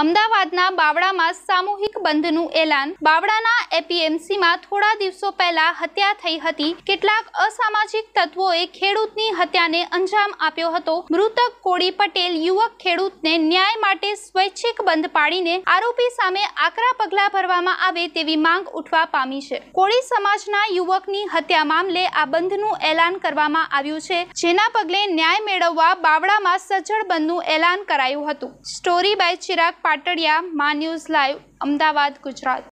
અમદાવાદના બાવળામાં સામૂહિક બંધનું એલાન બાવળાના એપીએમસીમાં થોડા દિવસો પહેલા હત્યા થઈ હતી કેટલાક અસામાજિક તત્વોએ ખેડૂતની હત્યાને અંજામ આપ્યો હતો મૃતક કોળી પટેલ યુવક ખેડૂતને ન્યાય માટે સ્વૈચ્છિક બંધ પાડીને આરોપી સામે આકરા પગલાં ભરવામાં આવે તેવી માંગ ઉઠવા પામી છે કોળી સમાજના યુવકની હત્યા મામલે આ બંધનું એલાન કરવામાં આવ્યું છે જેના પગલે ન્યાય મેળવવા બાવળામાં સજ્જડ બંધનું એલાન કરાયું હતું સ્ટોરી બાય ચિરાગ પાટડિયા મા ન્યૂઝ લાઈવ અમદાવાદ ગુજરાત